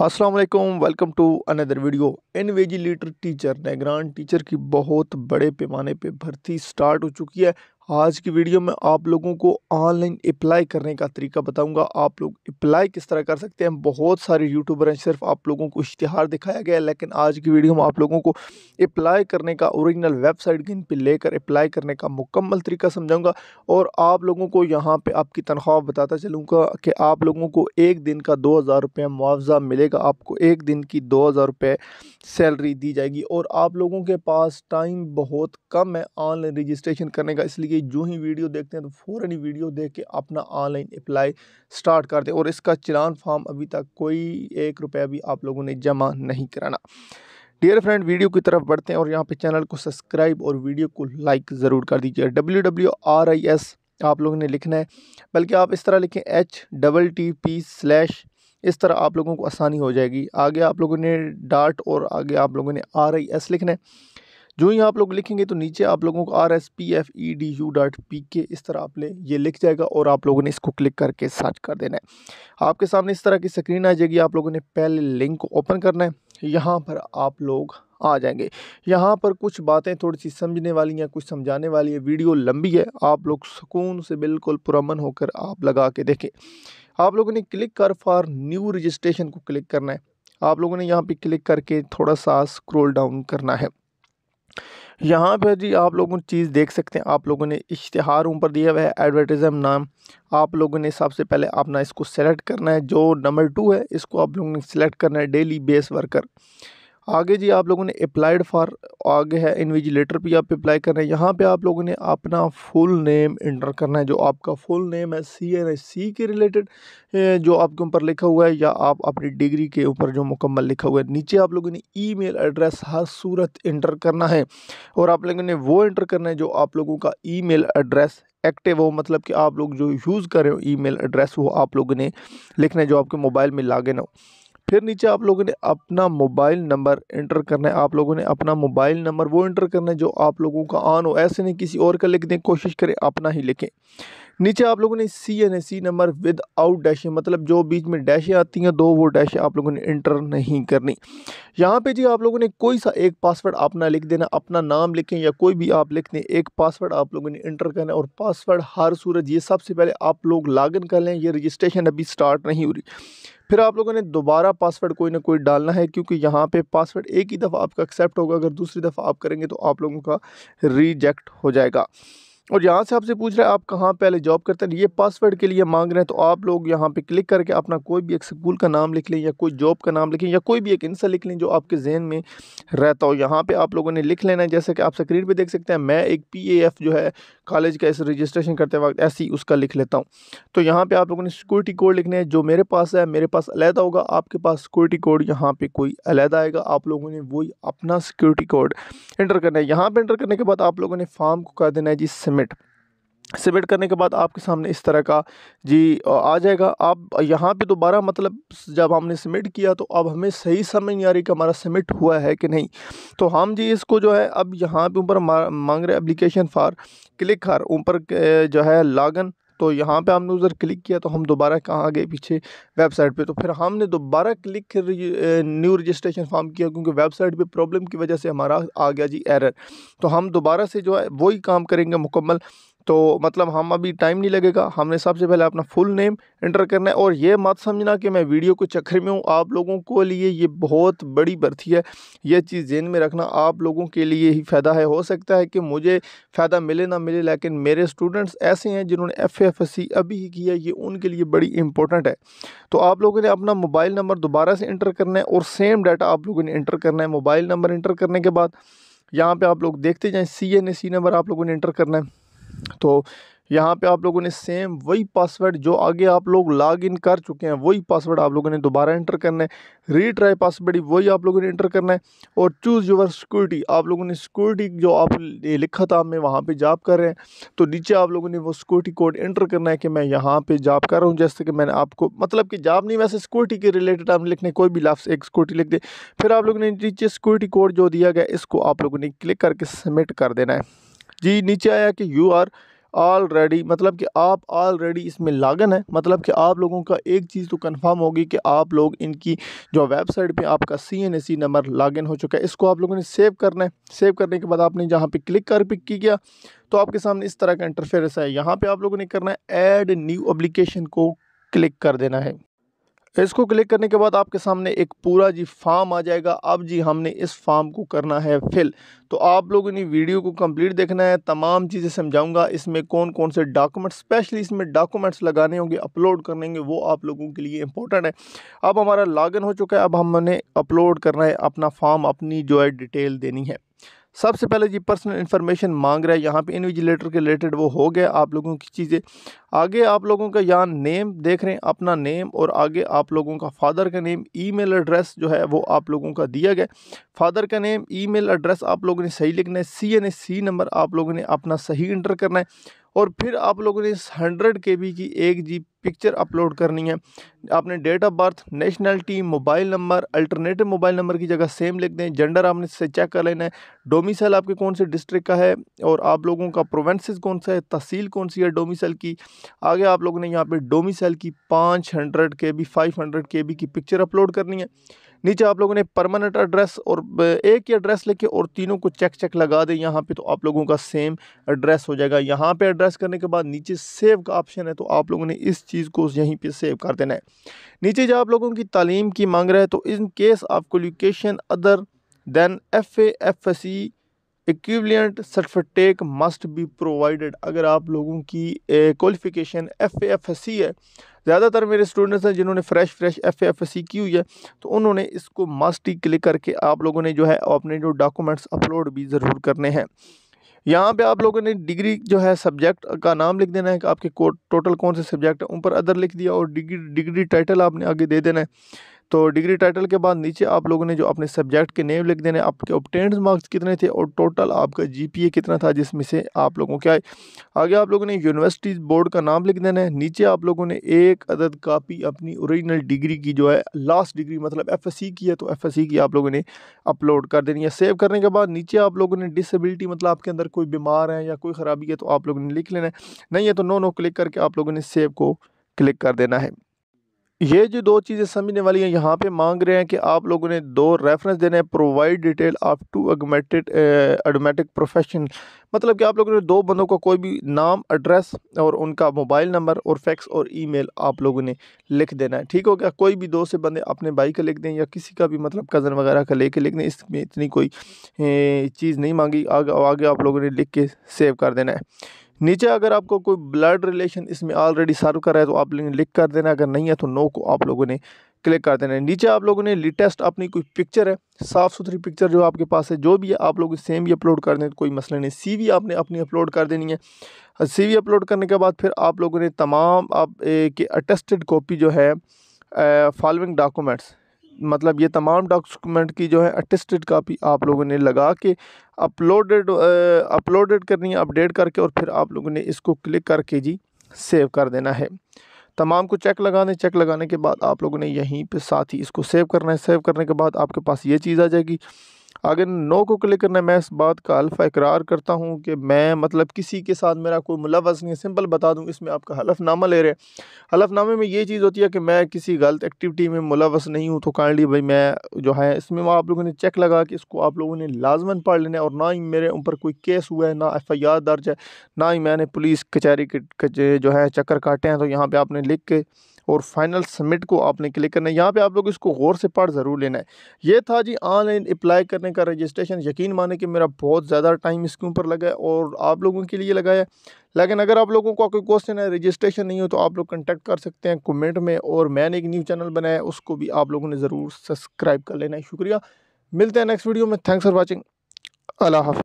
Aslam welcome to another video एन वेजी लीटर टीचर नैगरान टीचर की बहुत बड़े पैमाने पे भर्ती स्टार्ट हो चुकी है आज की वीडियो में आप लोगों को ऑनलाइन अप्लाई करने का तरीका बताऊंगा आप लोग अप्लाई किस तरह कर सकते हैं बहुत सारे यूट्यूबर हैं सिर्फ आप लोगों को इश्तहार दिखाया गया है लेकिन आज की वीडियो में आप लोगों को अप्लाई करने का ओरिजिनल वेबसाइट गिन पर लेकर अप्लाई करने का मुकम्मल तरीका समझाऊँगा और आप लोगों को यहाँ पर आपकी तनख्वाह बताता चलूँगा कि आप लोगों को एक दिन का दो हज़ार रुपये मुआवजा मिलेगा आपको एक दिन की दो हज़ार रुपये सैलरी दी जाएगी और आप लोगों के पास टाइम बहुत कम है ऑनलाइन रजिस्ट्रेशन करने का इसलिए कि जो ही वीडियो देखते हैं तो फ़ौरन ही वीडियो देख के अपना ऑनलाइन अप्लाई स्टार्ट कर दें और इसका चलान फॉर्म अभी तक कोई एक रुपया भी आप लोगों ने जमा नहीं कराना डियर फ्रेंड वीडियो की तरफ बढ़ते हैं और यहाँ पे चैनल को सब्सक्राइब और वीडियो को लाइक ज़रूर कर दीजिए W W R I S आप लोगों ने लिखना है बल्कि आप इस तरह लिखें H double T P slash इस तरह आप लोगों को आसानी हो जाएगी आगे आप लोगों ने डाट और आगे आप लोगों ने आर आई एस लिखना है जो ही आप लोग लिखेंगे तो नीचे आप लोगों को R S P F E D U dot P K इस तरह आप ले ये लिख जाएगा और आप लोगों ने इसको क्लिक करके सर्च कर देना है आपके सामने इस तरह की स्क्रीन आ जाएगी आप लोगों ने पहले लिंक को ओपन करना है यहाँ पर आप लोग आ जाएंगे यहाँ पर कुछ बातें थोड़ी सी समझने वाली हैं कुछ समझाने वाली है वीडियो लंबी है आप लोग सुकून से बिल्कुल पुरमन होकर आप लगा के देखें आप लोगों ने क्लिक कर फॉर न्यू रजिस्ट्रेशन को क्लिक करना है आप लोगों ने यहाँ पे क्लिक करके थोड़ा सा स्क्रॉल डाउन करना है यहाँ पर जी आप लोगों चीज़ देख सकते हैं आप लोगों ने इश्तहार ऊपर दिया हुआ है एडवर्टिज़म नाम आप लोगों ने सबसे पहले अपना इसको सेलेक्ट करना है जो नंबर टू है इसको आप लोगों ने सेलेक्ट करना है डेली बेस वर्कर आगे जी आप लोगों ने अप्लाइड फॉर आगे है इन्विजिलेटर पे आप अप्लाई कर रहे हैं यहाँ पे आप लोगों ने अपना फुल नेम इंटर करना है जो आपका फुल नेम है सी एन सी के रिलेटेड जो आपके ऊपर लिखा हुआ है या आप अपनी डिग्री के ऊपर जो मुकम्मल लिखा हुआ है नीचे आप लोगों ने ईमेल एड्रेस हर सूरत इंटर करना है और आप लोगों ने वो इंटर करना है जो आप लोगों का मेल एड्रेस एक्टिव हो मतलब कि आप लोग जो यूज़ कर रहे हो मेल एड्रेस वो आप लोगों ने लिखना है जो आपके मोबाइल में लागिन हो फिर नीचे आप लोगों ने अपना मोबाइल नंबर इंटर करना है आप लोगों ने अपना मोबाइल नंबर वो इंटर करना है जो आप लोगों का ऑन हो ऐसे नहीं किसी और का लिखने की कोशिश करें अपना ही लिखें नीचे आप लोगों ने C N C number without डैशें मतलब जो बीच में डैशें आती हैं दो वो डैशें आप लोगों ने इंटर नहीं करनी यहाँ पे जी आप लोगों ने कोई सा एक पासवर्ड अपना लिख देना अपना नाम लिखें या कोई भी आप लिख दें एक पासवर्ड आप लोगों ने इंटर करना और पासवर्ड हर सूरज ये सबसे पहले आप लोग लॉगिन कर लें ये रजिस्ट्रेशन अभी स्टार्ट नहीं हो रही फिर आप लोगों ने दोबारा पासवर्ड कोई ना कोई डालना है क्योंकि यहाँ पे पासवर्ड एक ही दफ़ा आपका एक्सेप्ट होगा अगर दूसरी दफ़ा आप करेंगे तो आप लोगों का रिजेक्ट हो जाएगा और यहाँ से आपसे पूछ रहे हैं आप कहाँ पहले जॉब करते हैं ये पासवर्ड के लिए मांग रहे हैं तो आप लोग यहाँ पे क्लिक करके अपना कोई भी एक स्कूल का नाम लिख लें या कोई जॉब का नाम लिखें या कोई भी एक इंसा लिख लें जो आपके जहन में रहता हो यहाँ पे आप लोगों ने लिख लेना है जैसे कि आप स्क्रीन पे देख सकते हैं मैं एक पी जो है कॉलेज का ऐसे रजिस्ट्रेशन करते वक्त ऐसी ही उसका लिख लेता हूँ तो यहाँ पर आप लोगों ने सिक्योरिटी कोड लिखना है जो मेरे पास है मेरे पास अलहदा होगा आपके पास सिक्योरिटी कोड यहाँ पर कोई अलहदा आएगा आप लोगों ने वही अपना सिक्योरिटी कोड इंटर करना है यहाँ पर इंटर करने के बाद आप लोगों ने फार्म को कर देना है जिस सबमिट सबमिट करने के बाद आपके सामने इस तरह का जी आ जाएगा आप यहाँ पे दोबारा मतलब जब हमने सबमिट किया तो अब हमें सही समझ नहीं आ रही कि हमारा सबमिट हुआ है कि नहीं तो हम जी इसको जो है अब यहाँ पे ऊपर मांग रहे एप्लीकेशन फॉर क्लिक हर ऊपर जो है लागन तो यहाँ पे हमने उधर क्लिक किया तो हम दोबारा कहाँ गए पीछे वेबसाइट पे तो फिर हमने दोबारा क्लिक न्यू रजिस्ट्रेशन फॉर्म किया क्योंकि वेबसाइट पे प्रॉब्लम की वजह से हमारा आ गया जी एरर तो हम दोबारा से जो है वही काम करेंगे मुकम्मल तो मतलब हम अभी टाइम नहीं लगेगा हमने सबसे पहले अपना फुल नेम एंटर करना है और ये मत समझना कि मैं वीडियो के चक्कर में हूँ आप लोगों को लिए ये बहुत बड़ी भर्ती है ये चीज़ जेन में रखना आप लोगों के लिए ही फ़ायदा है हो सकता है कि मुझे फ़ायदा मिले ना मिले लेकिन मेरे स्टूडेंट्स ऐसे हैं जिन्होंने एफ एफ एस सी अभी ही किया ये उनके लिए बड़ी इंपॉर्टेंट है तो आप लोगों ने अपना मोबाइल नंबर दोबारा से इंटर करना है और सेम डाटा आप लोगों ने इंटर करना है मोबाइल नंबर इंटर करने के बाद यहाँ पर आप लोग देखते जाएँ C N A C number आप लोगों ने इंटर करना है तो यहाँ पे आप लोगों ने सेम वही पासवर्ड जो आगे आप लोग लॉग इन कर चुके हैं वही पासवर्ड आप लोगों ने दोबारा एंटर करना है रीट्राई पासवर्ड वही आप लोगों ने एंटर करना है और चूज़ योर सिक्योरिटी आप लोगों ने सिक्योरिटी जो आप लिखा था मैं वहाँ पे जाप कर रहे हैं तो नीचे आप लोगों ने वो सिक्योरिटी कोड एंटर करना है कि मैं यहाँ पर जाप कर रहा हूँ जैसे कि मैंने आपको मतलब कि जाप नहीं वैसे सिक्योरिटी के रिलेटेड आपने लिखने कोई भी लाफ्स एक सिक्योरिटी लिख दे फिर आप लोगों ने नीचे सिक्योरिटी कोड जो दिया गया इसको आप लोगों ने क्लिक करके सबमिट कर देना है जी नीचे आया कि यू आर ऑलरेडी मतलब कि आप ऑलरेडी इसमें लागन है मतलब कि आप लोगों का एक चीज़ तो कंफर्म होगी कि आप लोग इनकी जो वेबसाइट पे आपका सी एन सी नंबर लागन हो चुका है इसको आप लोगों ने सेव करना है सेव करने के बाद आपने जहाँ पे क्लिक कर पिक की किया तो आपके सामने इस तरह का इंटरफेरेंस है यहाँ पे आप लोगों ने करना है ऐड न्यू अप्लीकेशन को क्लिक कर देना है इसको क्लिक करने के बाद आपके सामने एक पूरा जी फार्म आ जाएगा अब जी हमने इस फार्म को करना है फिल तो आप लोगों ने वीडियो को कंप्लीट देखना है तमाम चीज़ें समझाऊंगा इसमें कौन कौन से डॉक्यूमेंट्स स्पेशली इसमें डॉक्यूमेंट्स लगाने होंगे अपलोड करने होंगे वो आप लोगों के लिए इंपॉर्टेंट है अब हमारा लॉग हो चुका है अब हमने अपलोड करना है अपना फॉर्म अपनी जो है डिटेल देनी है सबसे पहले जी पर्सनल इन्फॉर्मेशन मांग रहा है यहाँ पे इन्विजिलेटर के रिलेटेड वो हो गया आप लोगों की चीज़ें आगे आप लोगों का यहाँ नेम देख रहे हैं अपना नेम और आगे आप लोगों का फादर का नेम ईमेल एड्रेस जो है वो आप लोगों का दिया गया फादर का नेम ईमेल एड्रेस आप लोगों ने सही लिखना है सी एन सी नंबर आप लोगों ने अपना सही इंटर करना है और फिर आप लोगों ने हंड्रेड के बी की एक जी पिक्चर अपलोड करनी है आपने date of birth nationality mobile number alternative mobile number की जगह सेम लिख दें जेंडर आपने से चेक कर लेना है डोमिसल आपके कौन से डिस्ट्रिक्ट का है और आप लोगों का प्रोवेंसेस कौन सा है तहसील कौन सी है डोमिसल की आगे आप लोगों ने यहाँ पर डोमिसल की पाँच hundred K B five hundred K B की पिक्चर अपलोड करनी है नीचे आप लोगों ने परमानेंट एड्रेस और एक ही एड्रेस लेके और तीनों को चेक चेक लगा दें यहाँ पे तो आप लोगों का सेम एड्रेस हो जाएगा यहाँ पे एड्रेस करने के बाद नीचे सेव का ऑप्शन है तो आप लोगों ने इस चीज़ को यहीं पे सेव कर देना है नीचे जो आप लोगों की तालीम की मांग रहे हैं तो in case of qualification other than F A F C equivalent certificate must be provided अगर आप लोगों की qualification F F S C है ज़्यादातर मेरे स्टूडेंट्स हैं जिन्होंने fresh fresh F F S C की हुई है तो उन्होंने इसको मस्ट ही क्लिक करके आप लोगों ने जो है अपने जो डॉक्यूमेंट्स अपलोड भी ज़रूर करने हैं यहाँ पे आप लोगों ने डिग्री जो है सब्जेक्ट का नाम लिख देना है कि आपके टोटल कौन से सब्जेक्ट हैं उन पर अदर लिख दिया और डिग्री डिग्री टाइटल आपने आगे दे देना है तो डिग्री टाइटल के बाद नीचे आप लोगों ने जो अपने सब्जेक्ट के नेम लिख देने आपके ऑप्टेंड मार्क्स कितने थे और टोटल आपका जीपीए कितना था जिसमें से आप लोगों क्या है आगे आप लोगों ने यूनिवर्सिटी बोर्ड का नाम लिख देना है नीचे आप लोगों ने एक अदद कापी अपनी ओरिजिनल डिग्री की जो है लास्ट डिग्री मतलब एफ की है तो एफ की आप लोगों ने अपलोड कर देनी है सेव करने के बाद नीचे आप लोगों ने डिसबिलिटी मतलब आपके अंदर कोई बीमार है या कोई ख़राबी है तो आप लोगों ने लिख लेना है नहीं है तो नो नो क्लिक करके आप लोगों ने सेव को क्लिक कर देना है ये जो दो चीज़ें समझने वाली हैं यहाँ पे मांग रहे हैं कि आप लोगों ने दो रेफरेंस देने हैं provide detail of two augmented academic profession मतलब कि आप लोगों ने दो बंदों का को कोई भी नाम एड्रेस और उनका मोबाइल नंबर और फैक्स और ईमेल आप लोगों ने लिख देना है ठीक हो गया कोई भी दो से बंदे अपने भाई का लिख दें या किसी का भी मतलब कज़न वगैरह का ले लिख दें इसमें इतनी कोई eh, चीज़ नहीं मांगी आगे आगे आप लोगों ने लिख के सेव कर देना है नीचे अगर आपको कोई ब्लड रिलेशन इसमें ऑलरेडी सर्व कर रहा है तो आप लिख कर देना अगर नहीं है तो नो को आप लोगों ने क्लिक कर देना है नीचे आप लोगों ने लेटेस्ट अपनी कोई पिक्चर है साफ़ सुथरी पिक्चर जो आपके पास है जो भी है आप लोग सेम ही अपलोड कर दें तो कोई मसला नहीं सीवी आपने अपनी अपलोड कर देनी है सीवी अपलोड करने के बाद फिर आप लोगों ने तमाम आप के अटेस्टेड कॉपी जो है फॉलोइंग डॉक्यूमेंट्स मतलब ये तमाम डॉक्यूमेंट की जो है अटेस्टेड कापी आप लोगों ने लगा के अपलोडेड अपलोडेड करनी है अपडेट करके और फिर आप लोगों ने इसको क्लिक करके जी सेव कर देना है तमाम को चेक लगाने चेक लगाने के बाद आप लोगों ने यहीं पे साथ ही इसको सेव करना है सेव करने के बाद आपके पास ये चीज़ आ जाएगी आगे नो को क्लिक करना है मैं इस बात का अल्फ़ा इकरार करता हूँ कि मैं मतलब किसी के साथ मेरा कोई मुलवस नहीं है सिंपल बता दूँ इसमें आपका हलफनामा ले रहे हैं हलफनामे में ये चीज़ होती है कि मैं किसी गलत एक्टिविटी में मुलवस नहीं हूँ तो काइंडली भाई मैं जो है इसमें आप लोगों ने चेक लगा कि इसको आप लोगों ने लाजमन पढ़ लेना है और ना ही मेरे ऊपर कोई केस हुआ है ना एफ आई आर दर्ज है ना ही मैंने पुलिस कचहरी के जो है चक्कर काटे हैं तो यहाँ पर आपने लिख के और फाइनल सबमिट को आपने क्लिक करना है यहाँ पे आप लोग इसको गौर से पढ़ ज़रूर लेना है ये था जी ऑनलाइन अप्लाई करने का रजिस्ट्रेशन यकीन माने कि मेरा बहुत ज़्यादा टाइम इसके ऊपर लगा है और आप लोगों के लिए लगाया लेकिन अगर आप लोगों का कोई क्वेश्चन है रजिस्ट्रेशन नहीं हो तो आप लोग कॉन्टैक्ट कर सकते हैं कमेंट में और मैंने एक न्यू चैनल बनाया है उसको भी आप लोगों ने ज़रूर सब्सक्राइब कर लेना है शुक्रिया मिलते हैं नेक्स्ट वीडियो में थैंक्स फॉर वॉचिंग अल्लाह